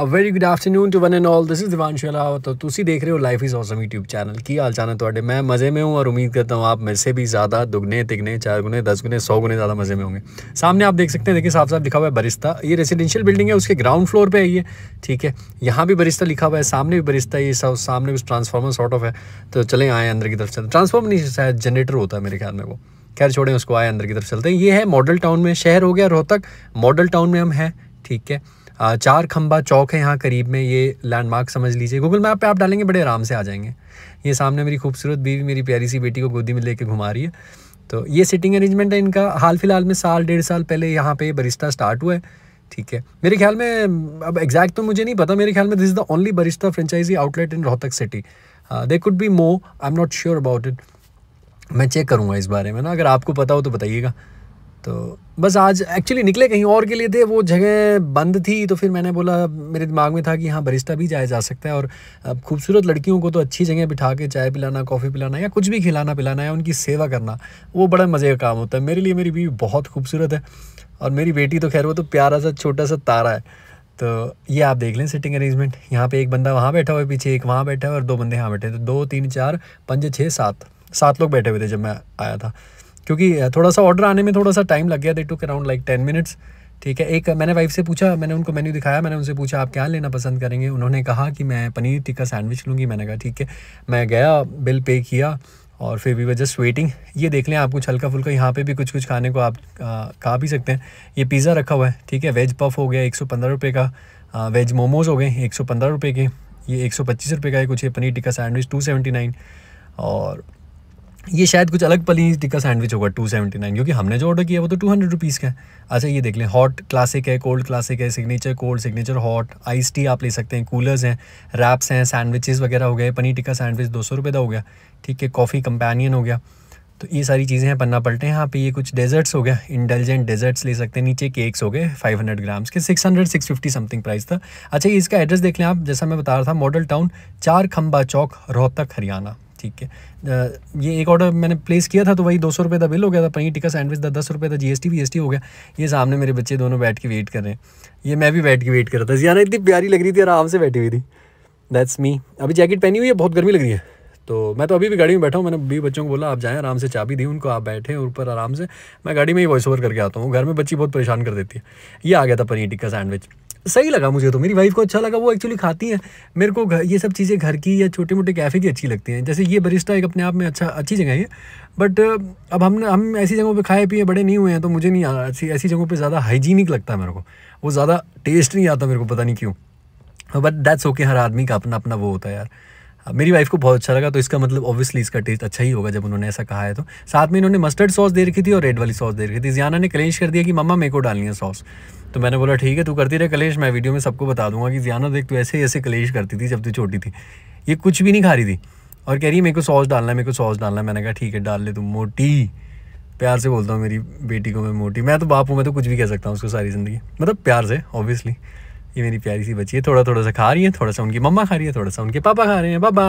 a very good afternoon to one and all this is Diwanshula तो तुम देख रहे हो life is awesome YouTube channel की हाल चाल है मैं मज़े में हूँ और उम्मीद करता हूँ आप मेरे से भी ज़्यादा दुगने तिगने चार गुने दस गुने सौ गुने ज़्यादा मज़े में होंगे सामने आप देख सकते हैं देखिए साफ साफ लिखा हुआ है बरिस्ता ये रेसिडेंशियल बिल्डिंग है उसके ग्राउंड फ्लोर पर है ये ठीक है यहाँ भी बरिस्ता लिखा हुआ है सामने भी बरिस्ता ये सब सामने भी ट्रांसफार्मर शॉर्ट ऑफ है तो चले आए अंदर की तरफ चलते ट्रांसफार्मर नहीं शायद जनरेटर होता है मेरे ख्याल में वो खैर छोड़ें उसको आए अंदर की तरफ चलते हैं ये है मॉडल टाउन में शहर हो गया रोहतक मॉडल टाउन में हम हैं ठीक है चार खम्बा चौक है यहाँ करीब में ये लैंडमार्क समझ लीजिए गूगल मैप पे आप डालेंगे बड़े आराम से आ जाएंगे ये सामने मेरी खूबसूरत बीवी मेरी प्यारी सी बेटी को गोदी में लेके घुमा रही है तो ये सिटिंग अरेंजमेंट है इनका हाल फिलहाल में साल डेढ़ साल पहले यहाँ पे बरिश्ता स्टार्ट हुआ है ठीक है मेरे ख्याल में अब एग्जैक्ट तो मुझे नहीं पता मेरे ख्याल में this is the only Barista franchise outlet in Rohtak city they could be more I am not sure about it मैं चेक करूँगा इस बारे में ना अगर आपको पता हो तो बताइएगा तो बस आज एक्चुअली निकले कहीं और के लिए थे वो जगह बंद थी तो फिर मैंने बोला मेरे दिमाग में था कि हाँ बरिश्ता भी जाया जा सकता है और अब खूबसूरत लड़कियों को तो अच्छी जगह बिठा के चाय पिलाना कॉफ़ी पिलाना या कुछ भी खिलाना पिलाना या उनकी सेवा करना वो बड़ा मज़े का काम होता है मेरे लिए मेरी बीवी बहुत खूबसूरत है और मेरी बेटी तो खैर वो तो प्यारा सा छोटा सा तारा है तो ये आप देख लें सिटिंग अरेंजमेंट यहाँ पे एक बंदा वहाँ बैठा हुआ है पीछे एक वहाँ बैठा है और दो बंदे यहाँ बैठे तो दो तीन चार पाँच छः सात सात लोग बैठे हुए थे जब मैं आया था क्योंकि थोड़ा सा ऑर्डर आने में थोड़ा सा टाइम लग गया they took around like ten minutes ठीक है एक मैंने वाइफ से पूछा मैंने उनको मेन्यू दिखाया मैंने उनसे पूछा आप क्या लेना पसंद करेंगे उन्होंने कहा कि मैं पनीर टिक्का सैंडविच लूँगी मैंने कहा ठीक है मैं गया बिल पे किया और फिर वी वर जस्ट वेटिंग ये देख लें आप कुछ हल्का फुल्का यहाँ पे भी कुछ कुछ खाने को आप खा भी सकते हैं ये पिज़्ज़ा रखा हुआ है ठीक है वेज पफ हो गया एक सौ पंद्रह रुपये का आ, वेज मोमोज़ हो गए एक सौ पंद्रह रुपये के ये एक सौ पच्चीस रुपये का है कुछ ये paneer tikka sandwich two seventy nine और ये शायद कुछ अलग पनीर टिक्का सैंडविच होगा टू सेवेंटी नाइन क्योंकि हमने जो ऑर्डर किया वो तो टू हंड्रेड रुपीज़ का है अच्छा ये देख लें हॉट क्लासिक है कोल्ड क्लासिक है signature cold signature hot ice tea आप ले सकते हैं कूलर्स हैं रैप्स हैं सैंडविचेस वगैरह हो गए पनीर टिक्का सैंडविच दो सौ रुपये का हो गया ठीक है कॉफ़ी कंपेनियन हो गया तो ये सारी चीज़ें हैं पन्ना पलटे हैं यहाँ पे ये कुछ डेजर्ट्स हो गया इंटेलिजेंट डेजर्ट्स ले सकते हैं नीचे केक्स हो गए 500 ग्राम्स के 600 650 समथिंग प्राइस था अच्छा ये इसका एड्रेस देख लें आप जैसा मैं बता रहा था मॉडल टाउन चार खम्बा चौक रोहतक हरियाणा ठीक है ये एक ऑर्डर मैंने प्लेस किया था तो वही दो सौ रुपये का बिल हो गया था पनीर टिक्का सैंडविच था दस रुपये था जीएसटी वीएसटी हो गया ये सामने मेरे बच्चे दोनों बैठ के वेट कर रहे हैं ये मैं भी बैठ के वेट कर रहा था जियाना इतनी प्यारी लग रही थी आराम से बैठी हुई थी दैट्स मी अभी जैकेट पहनी हुई है बहुत गर्मी लग रही है तो मैं तो अभी भी गाड़ी में बैठा हूँ मैंने बी बच्चों को बोला आप जाएँ आराम से चाबी दी उनको आप बैठे ऊपर आराम से मैं गाड़ी में ही वॉइस ओवर करके आता हूँ घर में बच्ची बहुत परेशान कर देती है ये आ गया था पनीर टिक्का सैंडविच सही लगा मुझे तो मेरी वाइफ को अच्छा लगा वो एक्चुअली खाती हैं मेरे को घर ये सब चीज़ें घर की या छोटे मोटे कैफ़े की अच्छी लगती हैं जैसे ये बरिश्ता एक अपने आप में अच्छा अच्छी जगह है बट अब हम हम ऐसी जगहों पे खाए पिए बड़े नहीं हुए हैं तो मुझे नहीं ऐसी ऐसी जगहों पर ज़्यादा हाइजीनिक लगता है मेरे को वो ज़्यादा टेस्ट नहीं आता मेरे को पता नहीं क्यों बट दैट्स ओके हर आदमी का अपना अपना वो होता है यार मेरी वाइफ को बहुत अच्छा लगा तो इसका मतलब ऑब्वियसली इसका टेस्ट अच्छा ही होगा जब उन्होंने ऐसा कहा है तो साथ में इन्होंने मस्टर्ड सॉस दे रखी थी और रेड वाली सॉस दे रखी थी जियाना ने क्लेश कर दिया कि मम्मा मेरे को डालनी है सॉस तो मैंने बोला ठीक है तू करती रहे कलेश मैं वीडियो में सबको बता दूंगा कि जियाना देख तू ऐसे ऐसे कलेश करती थी जब तू छोटी थी ये कुछ भी नहीं खा रही थी और कह रही मेरे को सॉस डालना है मेरे को सॉस डालना है मैंने कहा ठीक है डाल ले तू मोटी प्यार से बोलता हूँ मेरी बेटी को मैं मोटी मैं तो बाप हूँ मैं तो कुछ भी कह सकता हूँ उसको सारी ज़िंदगी मतलब प्यार से ऑब्वियसली ये मेरी प्यारी सी बच्ची है थोड़ा थोड़ा सा खा रही है थोड़ा सा उनकी मम्मा खा रही है थोड़ा सा उनके पापा खा रहे हैं बाबा